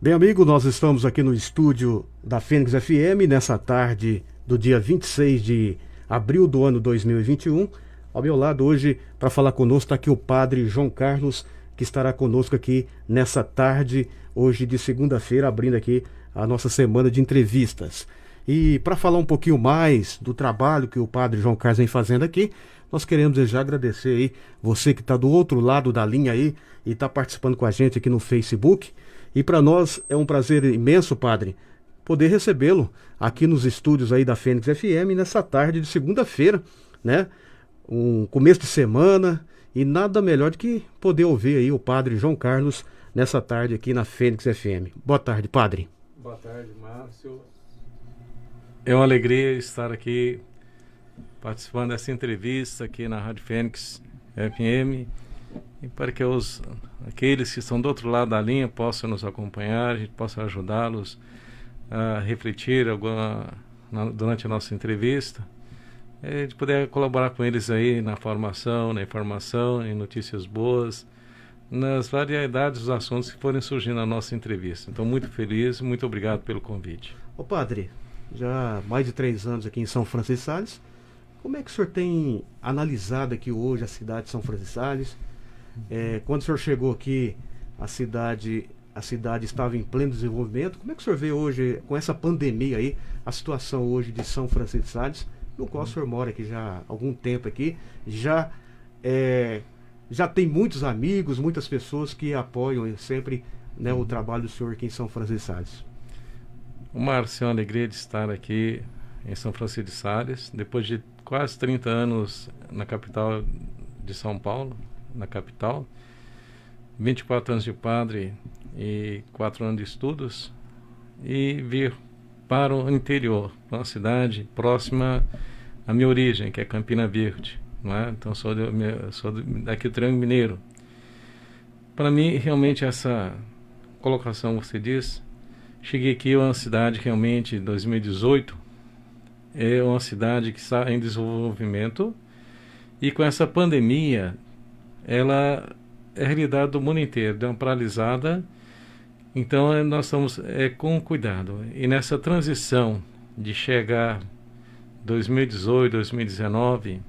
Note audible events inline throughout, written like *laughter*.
Bem, amigo, nós estamos aqui no estúdio da Fênix FM nessa tarde do dia 26 de abril do ano 2021. Ao meu lado hoje, para falar conosco, está aqui o padre João Carlos, que estará conosco aqui nessa tarde, hoje de segunda-feira, abrindo aqui a nossa semana de entrevistas. E para falar um pouquinho mais do trabalho que o padre João Carlos vem fazendo aqui, nós queremos já agradecer aí você que está do outro lado da linha aí e está participando com a gente aqui no Facebook e para nós é um prazer imenso, padre, poder recebê-lo aqui nos estúdios aí da Fênix FM nessa tarde de segunda-feira, né? Um começo de semana e nada melhor do que poder ouvir aí o padre João Carlos nessa tarde aqui na Fênix FM. Boa tarde, padre. Boa tarde, Márcio. É uma alegria estar aqui participando dessa entrevista aqui na Rádio Fênix FM e para que os, aqueles que estão do outro lado da linha possam nos acompanhar, a gente possa ajudá-los a refletir alguma, na, durante a nossa entrevista, é, de poder colaborar com eles aí na formação, na informação, em notícias boas, nas variedades dos assuntos que forem surgindo na nossa entrevista. Então, muito feliz, muito obrigado pelo convite. Ô padre, já mais de três anos aqui em São Francisco de Sales, como é que o senhor tem analisado aqui hoje a cidade de São Francisco de Sales? É, quando o senhor chegou aqui, a cidade a cidade estava em pleno desenvolvimento. Como é que o senhor vê hoje, com essa pandemia aí, a situação hoje de São Francisco de Sales, no qual o senhor mora aqui já há algum tempo aqui, já é, já tem muitos amigos, muitas pessoas que apoiam sempre né, o trabalho do senhor aqui em São Francisco de Sales. Márcio, é uma alegria de estar aqui em São Francisco de Sales, depois de quase 30 anos na capital de São Paulo, na capital. 24 anos de padre e 4 anos de estudos. E vir para o interior, para uma cidade próxima à minha origem, que é Campina Verde. Não é? Então sou, de, sou daqui do Triângulo Mineiro. Para mim, realmente, essa colocação você diz, cheguei aqui a é uma cidade realmente 2018, é uma cidade que está em desenvolvimento e com essa pandemia ela é a realidade do mundo inteiro, deu uma paralisada. Então é, nós estamos é, com cuidado. E nessa transição de chegar 2018, 2019,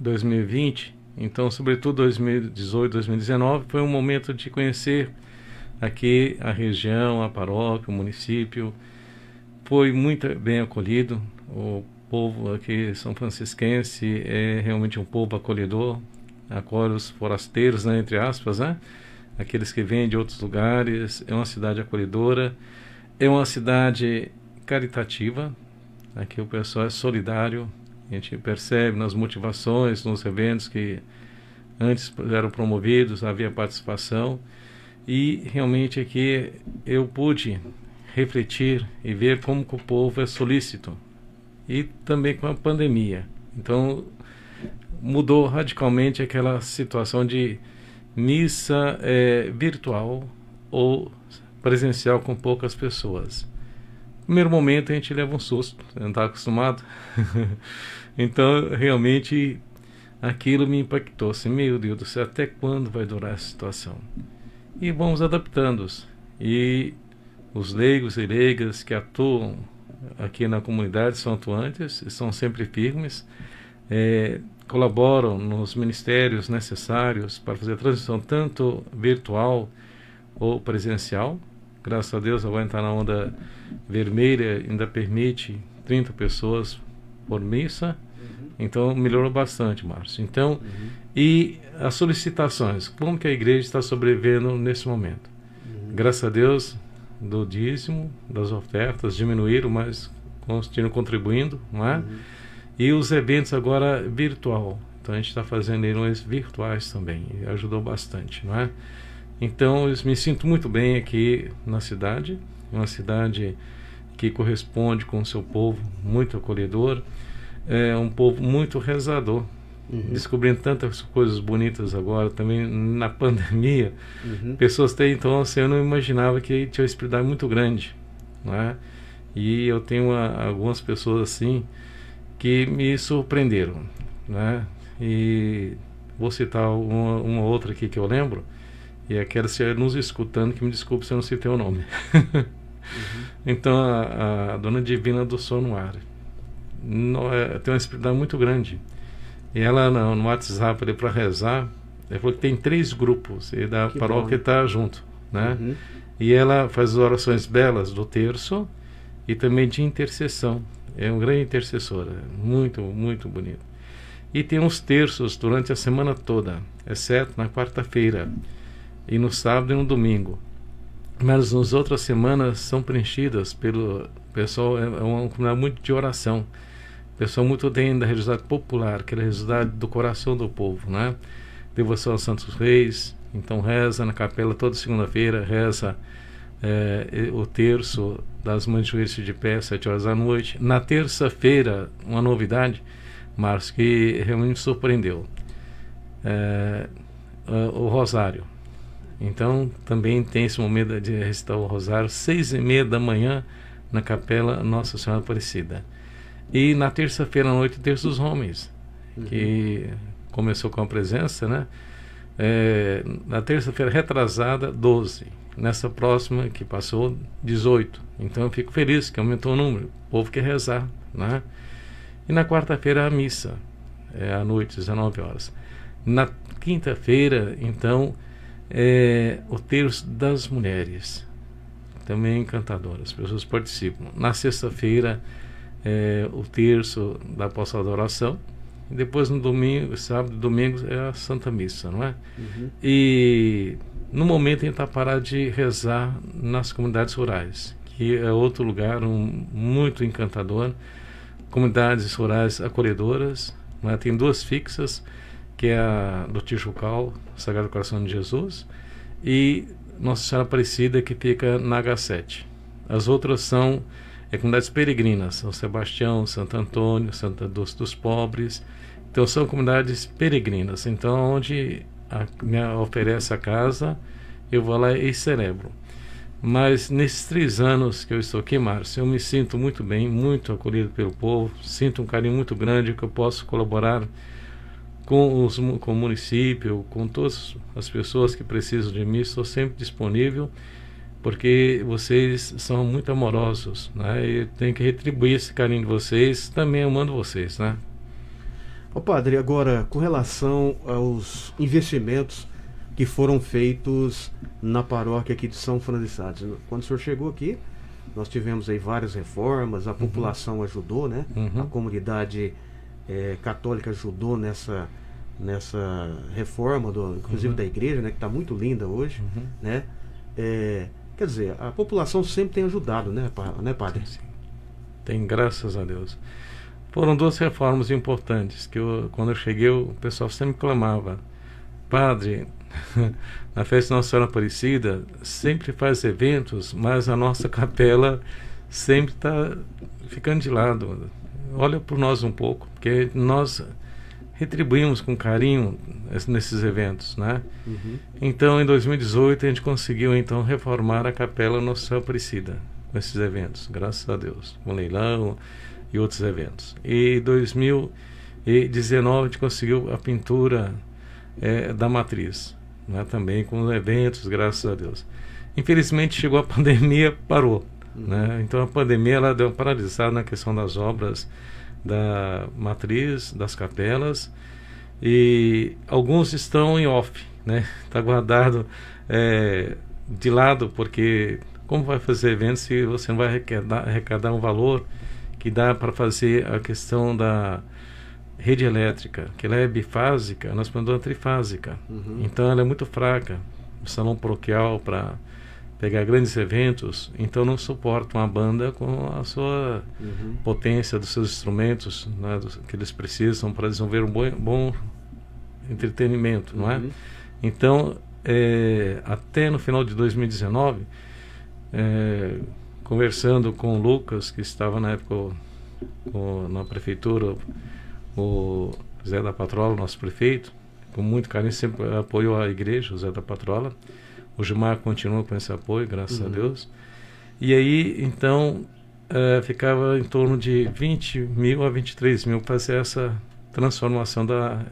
2020, então sobretudo 2018, 2019 foi um momento de conhecer aqui a região, a paróquia, o município. Foi muito bem acolhido. O povo aqui são francisquense é realmente um povo acolhedor, acolhe os forasteiros, né, entre aspas, né? aqueles que vêm de outros lugares. É uma cidade acolhedora, é uma cidade caritativa. Aqui o pessoal é solidário, a gente percebe nas motivações, nos eventos que antes eram promovidos, havia participação. E realmente aqui eu pude refletir e ver como o povo é solícito. E também com a pandemia. Então, mudou radicalmente aquela situação de missa é, virtual ou presencial com poucas pessoas. primeiro momento a gente leva um susto, não está acostumado. *laughs* então realmente aquilo me impactou. Assim, meu Deus do céu, até quando vai durar essa situação? E vamos adaptando-os. E os leigos e leigas que atuam aqui na comunidade são atuantes, são sempre firmes. É, colaboram nos ministérios necessários para fazer a transição tanto virtual ou presencial. Graças a Deus, agora está na onda vermelha ainda permite 30 pessoas por missa. Uhum. Então, melhorou bastante, Márcio. Então, uhum. e as solicitações? Como que a igreja está sobrevivendo nesse momento? Uhum. Graças a Deus, do dízimo, das ofertas, diminuíram, mas continuam contribuindo, não é? Uhum. E os eventos agora virtual. Então a gente está fazendo reuniões virtuais também. E ajudou bastante, não é? Então eu me sinto muito bem aqui na cidade. uma cidade que corresponde com o seu povo, muito acolhedor. É um povo muito rezador. Uhum. descobrindo tantas coisas bonitas agora, também na *laughs* pandemia, uhum. pessoas têm, então, assim, eu não imaginava que tinha uma espiritualidade muito grande, é E eu tenho uma, algumas pessoas assim, que me surpreenderam, né? E vou citar uma, uma outra aqui que eu lembro, e é aquela se é nos escutando que me desculpe se eu não citei o nome. uhum. *laughs* Então, a, a, dona Divina do Sono Ar é, tem uma espiritualidade muito grande. E ela, no, no WhatsApp, ali para rezar, ela falou que tem três grupos, e da que paróquia está junto, né? Uhum. E ela faz orações belas do terço e também de intercessão. É um grande intercessor, é muito, muito bonito. E tem uns terços durante a semana toda, exceto na quarta-feira e no sábado e no domingo. Mas nas outras semanas são preenchidas pelo pessoal, é, é uma comunidade muito de oração. Pessoal muito tem da religiosidade popular, que é a religiosidade do coração do povo, né? Devoção aos Santos Reis, então reza na capela toda segunda-feira, reza é, o terço das Mães Joelhos de Pé, sete horas da noite. Na terça-feira, uma novidade, Marcos, que realmente me surpreendeu. É, é, o Rosário. Então, também tem esse momento de recitar o Rosário, seis e meia da manhã, na Capela Nossa Senhora Aparecida. E na terça-feira à noite, o Terço dos Homens, que uhum. começou com a presença, né? é, na terça-feira retrasada, 12. Nessa próxima que passou, 18. Então eu fico feliz que aumentou o número. O povo quer rezar, né? E na quarta-feira a missa, é, à noite, 19 horas. Na quinta-feira, então, é, o terço das mulheres. Também encantador, as pessoas participam. Na sexta-feira, é, o terço da Oração, e depois no domingo, sábado, domingo é a Santa Missa, não é? Uhum. E no momento em tá parado de rezar nas comunidades rurais, que é outro lugar um, muito encantador, comunidades rurais acolhedoras, né? tem duas fixas, que é a do Tijucal, Sagrado Coração de Jesus, e Nossa Senhora Aparecida, que fica na H7. As outras são é comunidades peregrinas, São Sebastião, Santo Antônio, Santa dos Pobres. Então são comunidades peregrinas. Então onde a, me oferece a casa, eu vou lá e cerebro. Mas nesses três anos que eu estou aqui, Márcio, eu me sinto muito bem, muito acolhido pelo povo, sinto um carinho muito grande que eu posso colaborar com, os, com o município, com todas as pessoas que precisam de mim, estou sempre disponível porque vocês são muito amorosos, né? E eu tenho que retribuir esse carinho de vocês, também amando vocês, né? Ô padre, agora com relação aos investimentos que foram feitos na paróquia aqui de São Francisco de né? Quando o senhor chegou aqui, nós tivemos aí várias reformas, a uhum. população ajudou, né? Uhum. A comunidade é, católica ajudou nessa, nessa reforma, do, inclusive uhum. da igreja, né? Que está muito linda hoje, uhum. né? É, Quer dizer, a população sempre tem ajudado, né, né padre? Sim, sim. Tem, graças a Deus. Foram duas reformas importantes que eu, quando eu cheguei o pessoal sempre clamava. Padre, *laughs* na festa Nossa Senhora Aparecida sempre faz eventos, mas a nossa capela sempre está ficando de lado. Olha por nós um pouco, porque nós retribuímos com carinho nesses eventos, né? Uhum. Então, em 2018 a gente conseguiu então reformar a capela Nossa Aparecida com esses eventos, graças a Deus, um leilão e outros eventos. E 2019 a gente conseguiu a pintura é, da matriz, né? Também com eventos, graças a Deus. Infelizmente chegou a *laughs* pandemia, parou, uhum. né? Então a pandemia ela deu paralisada na questão das obras da matriz, das capelas, e alguns estão em off, né? Está *laughs* guardado é, de lado, porque como vai fazer evento se você não vai arrecadar, arrecadar um valor que dá para fazer a questão da rede elétrica, que ela é bifásica, nós mandamos trifásica. Uhum. Então ela é muito fraca. O salão paroquial para pegar grandes eventos, então não suportam a banda com a sua uhum. potência dos seus instrumentos, né, dos, que eles precisam para desenvolver um bom, bom entretenimento, não é? Uhum. Então, é, até no final de 2019, é, conversando com o Lucas, que estava na época na prefeitura, o Zé da Patrola, nosso prefeito, com muito carinho, sempre apoiou a igreja, o Zé da Patrola, o Gilmar continua com esse apoio, graças uhum. a Deus. E aí, então, é, ficava em torno de 20 mil a 23 mil para fazer essa transformação da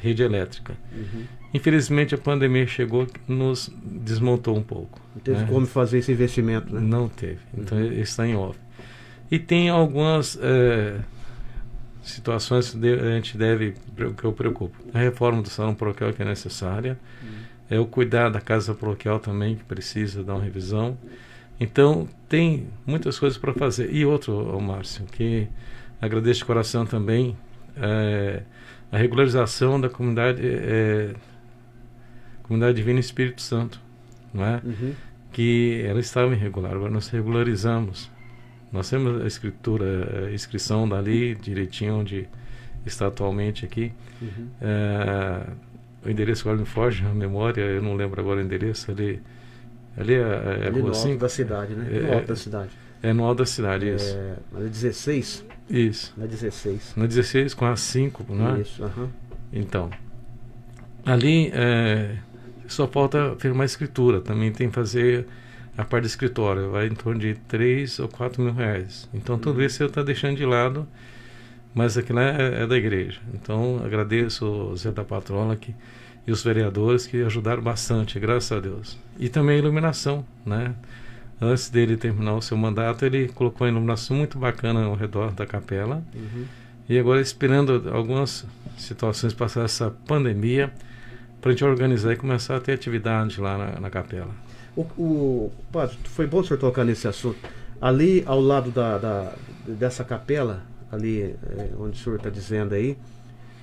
rede elétrica. Uhum. Infelizmente, a pandemia chegou, nos desmontou um pouco. Não teve né? como fazer esse investimento, né? Não teve. Então, uhum. está em off. E tem algumas é, situações que a gente deve, que eu preocupo. A reforma do Salão Proquel é que é necessária. Uhum é o cuidar da casa paroquial também, que precisa dar uma revisão. Então, tem muitas coisas para fazer. E outro, Márcio, que agradeço de coração também, é, a regularização da comunidade, é, é, comunidade Divina Espírito Santo, não é? Uhum. Que ela estava irregular, agora nós regularizamos. Nós temos a escritura, a inscrição dali, direitinho onde está atualmente aqui. Uhum. É, o endereço agora me foge, a memória, eu não lembro agora o endereço, ali, ali é, é ali no alto da cidade, né? É, no alto é, da cidade. É no alto da cidade, isso. na é, 16? É isso. Na 16. Na 16, com a 5, não é? Isso, aham. Uhum. Então, ali é, só falta firmar a escritura, também tem que fazer a parte do escritório, vai em torno de 3 ou 4 mil reais. Então, tudo hum. isso eu estou deixando de lado mas aqui é, é da igreja. Então agradeço o Zé da Patrona que, e os vereadores que ajudaram bastante, graças a Deus. E também a iluminação, né? Antes dele terminar o seu mandato, ele colocou uma iluminação muito bacana ao redor da capela. Uhum. E agora esperando algumas situações passar essa pandemia para a gente organizar e começar a ter atividade lá na, na capela. O, o padre, foi bom o senhor tocar nesse assunto. Ali ao lado da, da dessa capela ali é, onde o senhor está dizendo aí,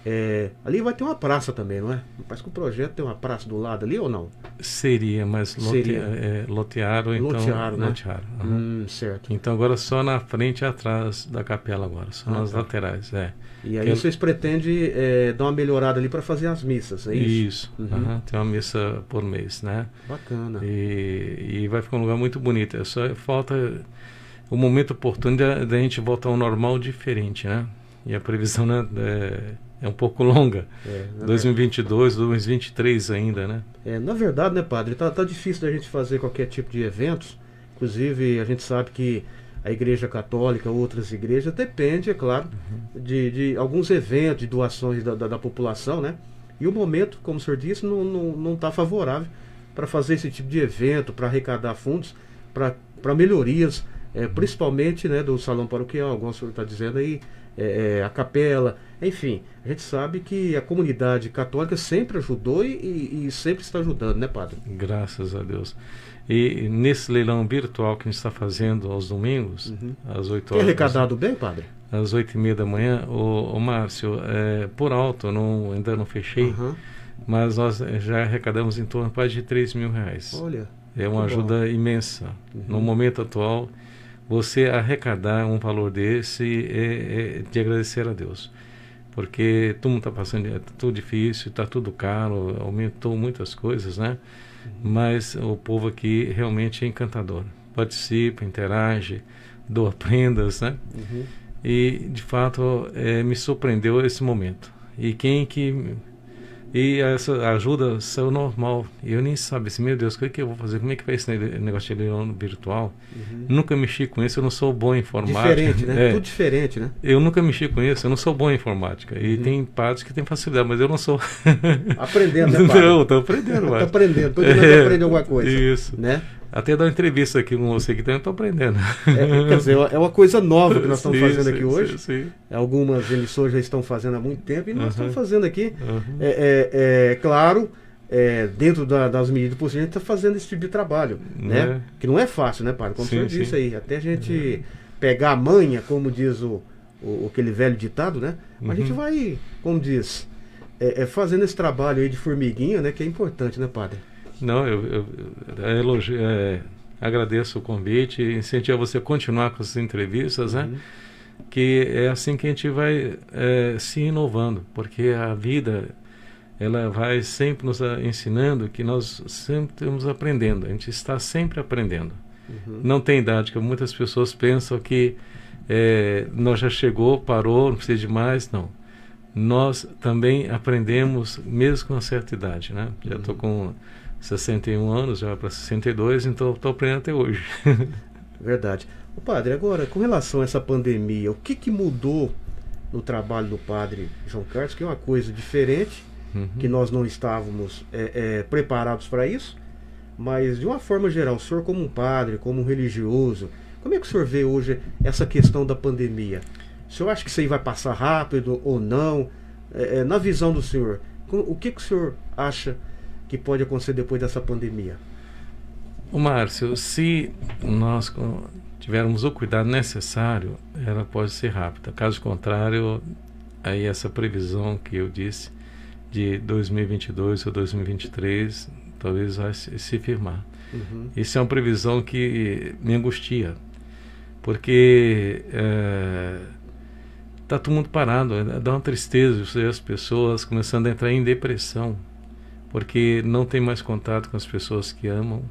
é, ali vai ter uma praça também, não é? Parece que o projeto tem uma praça do lado ali ou não? Seria, mas lote, Seria. É, lotearam, então. Lotearam, né? Lotearam, uhum. hum, certo. Então agora só na frente e atrás da capela agora, só ah, nas tá. laterais, é. E aí vocês pretendem é, dar uma melhorada ali para fazer as missas, é isso? Isso, uhum. Uhum. tem uma missa por mês, né? Bacana. E, e vai ficar um lugar muito bonito, é só falta o momento oportuno da gente voltar ao normal diferente, né? E a previsão né, é, é um pouco longa. É, 2022, 2023 ainda, né? É, na verdade, né, padre, tá, tá difícil da gente fazer qualquer tipo de eventos. Inclusive, a gente sabe que a Igreja Católica, outras igrejas, depende, é claro, uhum. de, de, alguns eventos, de doações da, da, da, população, né? E o momento, como o senhor disse, não está favorável para fazer esse tipo de evento, para arrecadar fundos, para melhorias é, principalmente né, do salão paroquial, algumas senhor está dizendo aí, é, é, a capela, enfim, a gente sabe que a comunidade católica sempre ajudou e, e sempre está ajudando, né, padre? Graças a Deus. E nesse leilão virtual que a gente está fazendo aos domingos, uhum. às 8 horas. Tem arrecadado bem, padre? Às 8 e meia da manhã, o, o Márcio, é, por alto, não, ainda não fechei, uhum. mas nós eh, já arrecadamos em torno quase de 3 mil reais. Olha. É uma ajuda bom. imensa. Uhum. No momento atual, você arrecadar um valor desse é, é de agradecer a Deus. Porque todo mundo está passando, é tudo difícil, está tudo caro, aumentou muitas coisas, né? Mas o povo aqui realmente é encantador. Participa, interage, doa prendas, né? Uhum. E, de fato, é, me surpreendeu esse momento. E quem que e essa ajuda saiu é normal. Eu nem sabia assim, meu Deus, o que, é que eu vou fazer? Como é que vai esse negócio de leilão virtual? Uhum. Nunca mexi com isso, eu não sou bom em informática. Diferente, né? É. Tudo diferente, né? Eu nunca mexi com isso, eu não sou bom em informática. E uhum. tem partes que tem facilidade, mas eu não sou. Aprendendo, né, *laughs* Não, estou aprendendo, Estou aprendendo, todo mundo é, aprende alguma coisa. Isso. Né? Até dar uma entrevista aqui com você que também estou aprendendo. É, quer dizer, é uma coisa nova que nós *laughs* estamos sim, fazendo sim, aqui hoje. Sim, Algumas emissoras já estão fazendo há muito tempo e nós uhum. estamos fazendo aqui. Uhum. É, é, claro, é, dentro da, das medidas possíveis, a gente está fazendo esse tipo de trabalho. Né? né? Que não é fácil, né, Padre? Como sim, disse aí, até a gente uhum. pegar a manha, como diz o, o aquele velho ditado, né? Uhum. A gente uhum. vai, como diz, é, fazendo esse trabalho aí de formiguinha, né? Que é importante, né, Padre? Não, eu, eu, eu elogio, é, agradeço o convite, incentivo você a continuar com essas entrevistas, né? Uhum. Que é assim que a gente vai é, se inovando, porque a vida ela vai sempre nos ensinando que nós sempre estamos aprendendo, a gente está sempre aprendendo. Uhum. Não tem idade, que muitas pessoas pensam que é, nós já chegou, parou, não precisa de mais, não. Nós também aprendemos mesmo com uma certa idade, né? Já estou uhum. com 61 anos, já para 62, então estou aprendendo até hoje. *laughs* Verdade. O padre, agora, com relação a essa pandemia, o que, que mudou no trabalho do padre João Carlos, que é uma coisa diferente, uhum. que nós não estávamos é, é, preparados para isso, mas de uma forma geral, o senhor como um padre, como um religioso, como é que o senhor vê hoje essa questão da pandemia? O senhor acha que isso aí vai passar rápido ou não? É, é na visão do senhor, o que, que o senhor acha que pode acontecer depois dessa pandemia? O Márcio, se nós tivermos o cuidado necessário, ela pode ser rápida. Caso contrário, aí essa previsão que eu disse de 2022 ou 2023 talvez vai se firmar. Uhum. Isso é uma previsão que me angustia, porque está é, tá todo mundo parado, é, dá uma tristeza, as pessoas começando a entrar em depressão porque não tem mais contato com as pessoas que amam,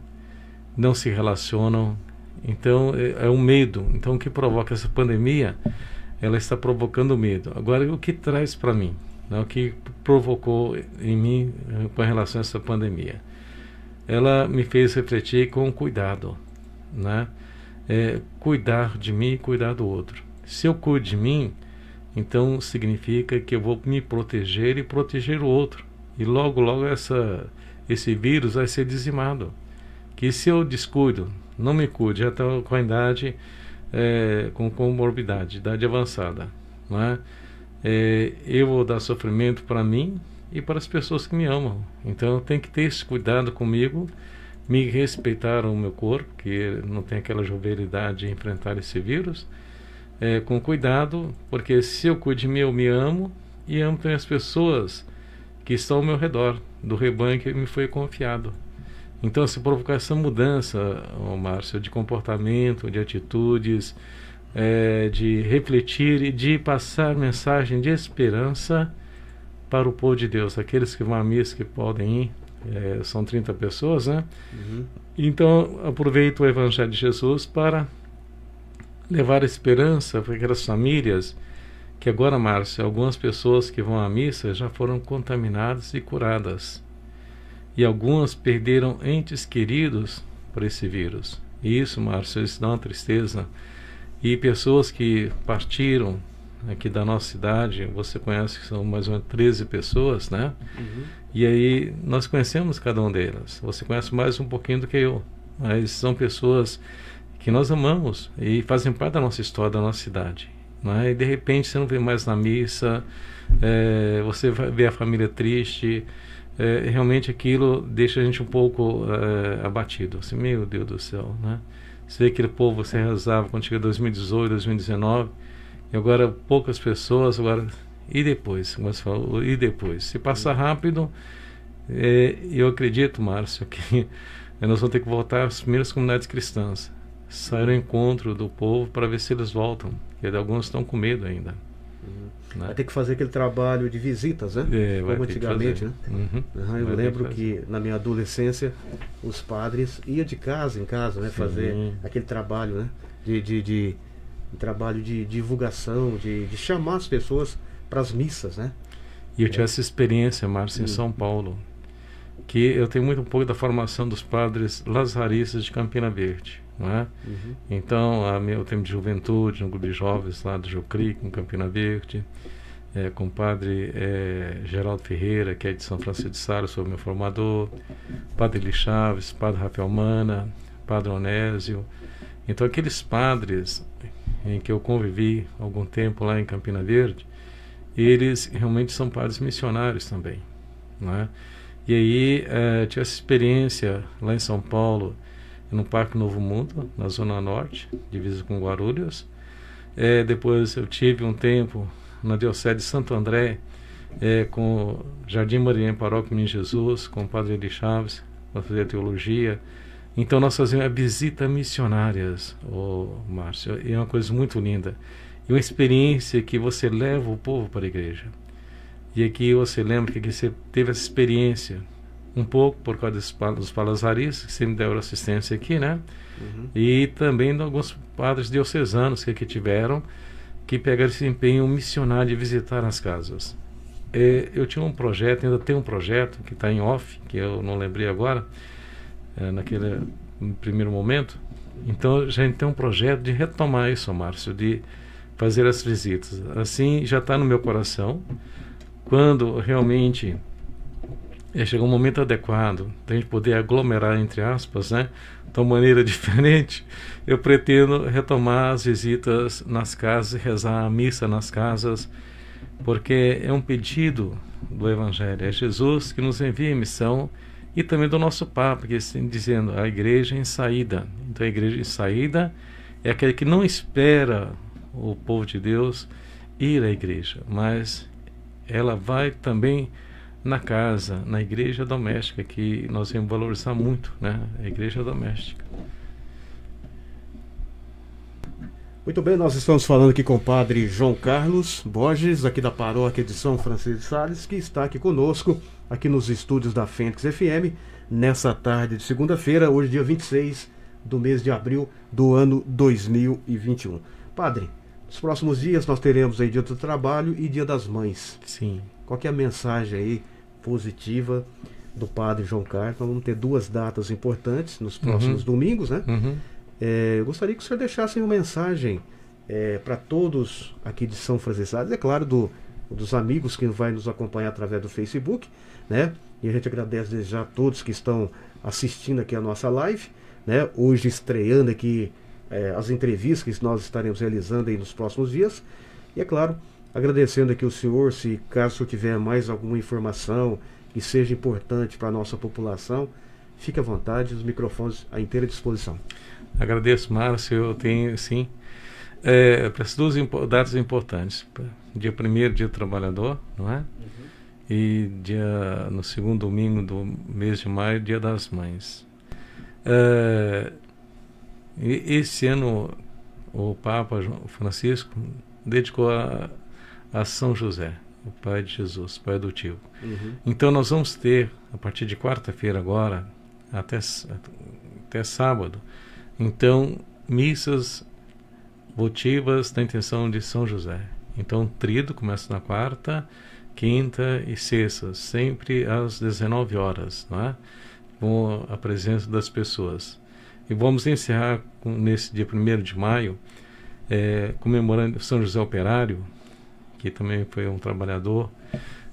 não se relacionam. Então é, o é um medo. Então o que provoca essa pandemia? Ela está provocando medo. Agora o que traz para mim? Né? O que provocou em mim eh, com relação a essa pandemia? Ela me fez refletir com cuidado, né? É, cuidar de mim e cuidar do outro. Se eu cuido de mim, então significa que eu vou me proteger e proteger o outro. E logo, logo essa, esse vírus vai ser dizimado. Que se eu descuido, não me cuide, já estou com a idade, é, com comorbidade, idade avançada. Né? É, eu vou dar sofrimento para mim e para as pessoas que me amam. Então eu tenho que ter esse cuidado comigo, me respeitar o meu corpo, que não tem aquela jovialidade de enfrentar esse vírus, é, com cuidado, porque se eu cuido de mim, eu me amo e amo também as pessoas que estão ao meu redor, do rebanho que me foi confiado. Então, se provocar essa mudança, Márcio, de comportamento, de atitudes, é, de refletir e de passar mensagem de esperança para o povo de Deus, aqueles que vão à missa, que podem ir, é, são 30 pessoas, né? Uhum. Então, aproveito o Evangelho de Jesus para levar esperança para aquelas famílias que agora, Márcio, algumas pessoas que vão à missa já foram contaminadas e curadas. E algumas perderam entes queridos por esse vírus. E isso, Márcio, isso dá uma tristeza. E pessoas que partiram aqui da nossa cidade, você conhece que são mais ou menos 13 pessoas, né? Uhum. E aí nós conhecemos cada uma delas. Você conhece mais um pouquinho do que eu. Mas são pessoas que nós amamos e fazem parte da nossa história, da nossa cidade. Né? E de repente você não vê mais na missa, é, você vê a família triste. É, realmente aquilo deixa a gente um pouco é, abatido. Assim, meu Deus do céu, né? Você vê aquele povo você rezava quando chega 2018, 2019, e agora poucas pessoas, agora e depois, como você falou, e depois. Se passar rápido, é, eu acredito, Márcio, que *laughs* nós vamos ter que voltar às primeiras comunidades cristãs, sair ao encontro do povo para ver se eles voltam. E alguns estão com medo ainda. Uhum. Né? Vai ter que fazer aquele trabalho de visitas, né? É, Como antigamente, né? Uhum. Uhum, eu vai lembro que, que, na minha adolescência os padres iam de casa em casa, né? Sim. Fazer aquele trabalho, né? De, de, de um trabalho de divulgação, de, de chamar as pessoas para as missas, né? E eu é. tive essa experiência, Márcio, em hum. São Paulo, que eu tenho muito um pouco da formação dos padres lazaristas de Campina Verde. Né? Uhum. Então, a, meu tempo de juventude, no grupo de jovens lá do Jucri em Campina Verde, é, com o padre é, Geraldo Ferreira, que é de São Francisco de Sales, foi meu formador, padre Eli Chaves, padre Rafael Mana, padre Onésio. Então, aqueles padres em que eu convivi algum tempo lá em Campina Verde, eles realmente são padres missionários também. Né? E aí, é, tive essa experiência lá em São Paulo no Parque Novo Mundo, na Zona Norte, divisa com Guarulhos. É, depois eu tive um tempo na Diocese de Santo André, é, com Jardim Mariano Paróquia Menino Jesus, com o Padre Eli Chaves, para fazer teologia. Então nós fazíamos é visitas missionárias, oh, Márcio, e é uma coisa muito linda. E uma experiência que você leva o povo para a igreja. E aqui é você lembra que você teve essa experiência um pouco por causa dos, dos palazaristas que sempre deram assistência aqui, né? Uhum. E também de alguns padres diocesanos que aqui tiveram, que pegaram esse empenho missionário de visitar as casas. É, eu tinha um projeto, ainda tem um projeto que está em off, que eu não lembrei agora, é, naquele primeiro momento. Então a gente tem um projeto de retomar isso, Márcio, de fazer as visitas. Assim já está no meu coração. Quando realmente é chegou um momento adequado a gente poder aglomerar, entre aspas, né, de uma maneira *laughs* diferente, eu pretendo retomar as visitas nas casas, rezar a missa nas casas, porque é um pedido do Evangelho, é Jesus que nos envia a missão e também do nosso Papa, que está assim, dizendo a igreja em saída. Então a igreja em saída é aquele que não espera o povo de Deus ir à igreja, mas ela vai também na casa, na igreja doméstica, que nós vamos valorizar muito, né? A igreja doméstica. Muito bem, nós estamos falando aqui com o padre João Carlos Borges, aqui da paróquia de São Francisco de Sales, que está aqui conosco, aqui nos estúdios da Fênix FM, nessa tarde de segunda-feira, hoje dia 26 do mês de abril do ano 2021. Padre, nos próximos dias nós teremos aí Dia do Trabalho e Dia das Mães. Sim. Qual é a mensagem aí positiva do padre João Carlos. Nós vamos ter duas datas importantes nos uhum. próximos uhum. domingos, né? Uhum. É, eu gostaria que o senhor deixasse uma mensagem é, para todos aqui de São Francisco, é claro, do, dos amigos que vai nos acompanhar através do Facebook, né? E a gente agradece já a todos que estão assistindo aqui a nossa live, né? Hoje estreando aqui é, as entrevistas que nós estaremos realizando aí nos próximos dias. E é claro, Agradecendo aqui o senhor, se caso tiver mais alguma informação que seja importante para a nossa população, fique à vontade, os microfones à inteira disposição. Agradeço, Márcio. Eu tenho, sim, é, para as duas datas importantes. Dia 1 dia do trabalhador, não é? Uhum. E dia, no segundo domingo do mês de maio, dia das mães. É, esse ano, o Papa Francisco dedicou a a São José, o pai de Jesus, pai adotivo. Uhum. Então nós vamos ter, a partir de quarta-feira agora, até, até sábado, então missas votivas da intenção de São José. Então trido começa na quarta, quinta e sexta, sempre às 19 horas, não é? com a presença das pessoas. E vamos encerrar com, nesse dia 1 de maio, é, comemorando São José Operário, que também foi um trabalhador,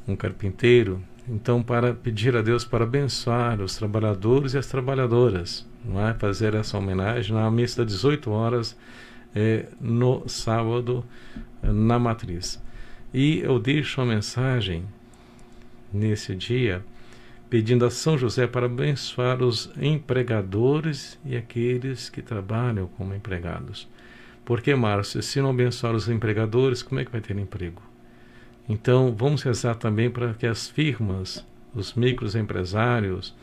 um carpinteiro. Então, para pedir a Deus para abençoar os trabalhadores e as trabalhadoras, não é? fazer essa homenagem na missa das 18 horas é, no sábado na matriz. E eu deixo uma mensagem nesse dia pedindo a São José para abençoar os empregadores e aqueles que trabalham como empregados. Porque, Márcio, se não abençoar os empregadores, como é que vai ter emprego? Então, vamos rezar também para que as firmas, os microempresários,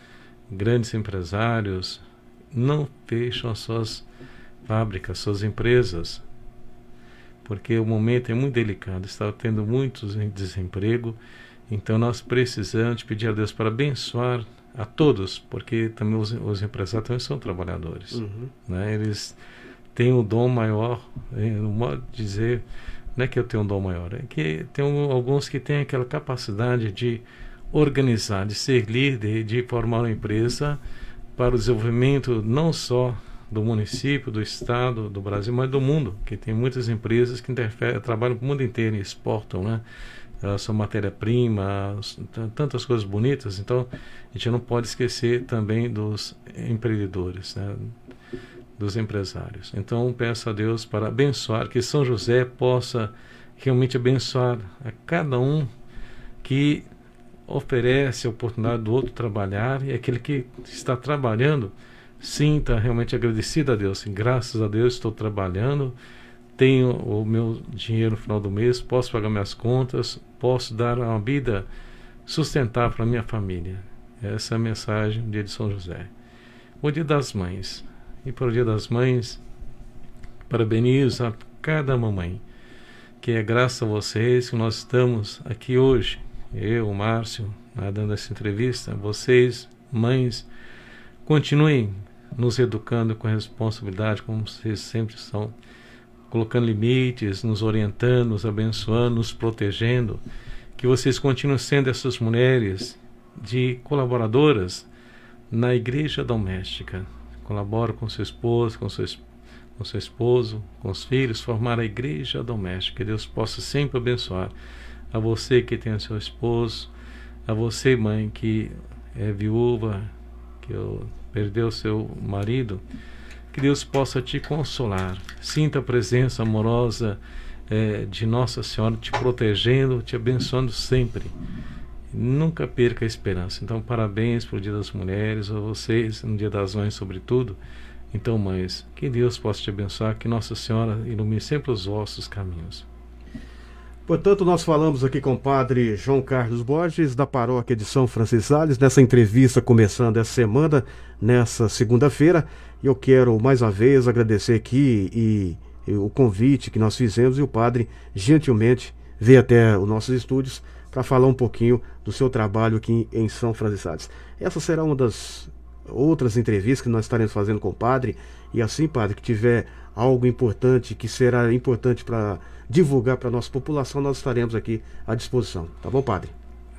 grandes empresários, não fecham as suas fábricas, suas empresas, porque o momento é muito delicado, está tendo muito desemprego, então nós precisamos pedir a Deus para abençoar a todos, porque também os, os empresários também são trabalhadores, uhum. né? Eles tem um dom maior, não dizer, não é que eu tenho um dom maior, é que tem alguns que têm aquela capacidade de organizar, de ser líder, de formar uma empresa para o desenvolvimento não só do município, do estado, do Brasil, mas do mundo, que tem muitas empresas que trabalham para o mundo inteiro e exportam, né? A sua matéria-prima, tantas coisas bonitas. Então, a gente não pode esquecer também dos empreendedores, né? dos empresários. Então peço a Deus para abençoar, que São José possa realmente abençoar a cada um que oferece a oportunidade do outro trabalhar e aquele que está trabalhando sinta realmente agradecido a Deus. Assim, Graças a Deus estou trabalhando, tenho o meu dinheiro no final do mês, posso pagar minhas contas, posso dar uma vida sustentável para minha família. Essa é a mensagem do dia de São José. O dia das mães e para o Dia das Mães. Parabenizo a cada mamãe, que é graças a vocês que nós estamos aqui hoje. Eu, o Márcio, né, dando essa entrevista. Vocês, mães, continuem nos educando com responsabilidade, como vocês sempre são, colocando limites, nos orientando, nos abençoando, nos protegendo. Que vocês continuem sendo essas mulheres de colaboradoras na igreja doméstica, Colaboro com sua esposa, com seu, com seu esposo, com os filhos, formar a igreja doméstica. Que Deus possa sempre abençoar a você que tem o seu esposo, a você, mãe, que é viúva, que perdeu seu marido. Que Deus possa te consolar. Sinta a presença amorosa é, de Nossa Senhora te protegendo, te abençoando sempre. Nunca perca a esperança. Então, parabéns para o Dia das Mulheres, a vocês, no Dia das Mães, sobretudo. Então, mães, que Deus possa te abençoar, que Nossa Senhora ilumine sempre os vossos caminhos. Portanto, nós falamos aqui com o padre João Carlos Borges, da paróquia de São Francisco nessa entrevista começando essa semana, nessa segunda-feira. Eu quero mais uma vez agradecer aqui e, e o convite que nós fizemos e o padre gentilmente veio até os nossos estúdios para falar um pouquinho do seu trabalho aqui em São Francisco. Essa será uma das outras entrevistas que nós estaremos fazendo com o padre. E assim, padre, que tiver algo importante, que será importante para divulgar para a nossa população, nós estaremos aqui à disposição. Tá bom, padre?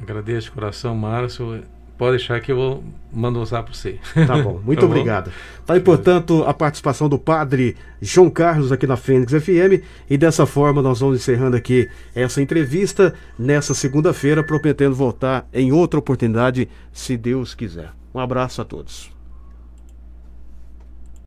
Agradeço de coração, Márcio. Pode deixar que eu vou mandar usar para você. Tá bom, *laughs* muito tá obrigado. Bom? Tá aí, portanto, a participação do padre João Carlos aqui na Fênix FM. E dessa forma nós vamos encerrando aqui essa entrevista nessa segunda-feira, prometendo voltar em outra oportunidade, se Deus quiser. Um abraço a todos.